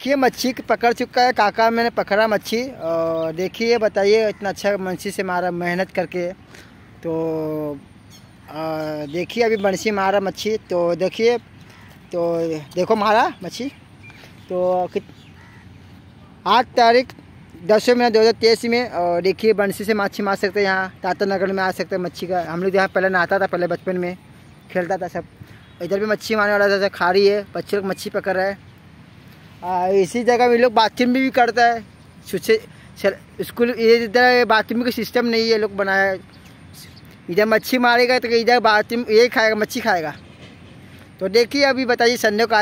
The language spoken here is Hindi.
देखिए मच्छी पकड़ चुका है काका मैंने पकड़ा मच्छी और देखिए बताइए इतना अच्छा मंछी से मारा मेहनत करके तो देखिए अभी बंसी मारा मच्छी तो देखिए तो देखो मारा मच्छी तो आठ तारीख दस में दो हज़ार तेईस में और देखिए बंसी से मच्छी मार सकते हैं यहाँ तातर नगर में आ सकते हैं मच्छी का हम लोग यहाँ पहले नहाता था पहले बचपन में खेलता था सब इधर भी मच्छी मारने वाला था खा रही है बच्चे लोग मच्छी पकड़ रहे हैं आ, इसी जगह में लोग बाथरूम भी, भी करता है स्कूल इधर बाथरूम का सिस्टम नहीं है लोग बनाया इधर मच्छी मारेगा तो इधर बाथरूम ये खाएगा मच्छी खाएगा तो देखिए अभी बताइए संडे को आया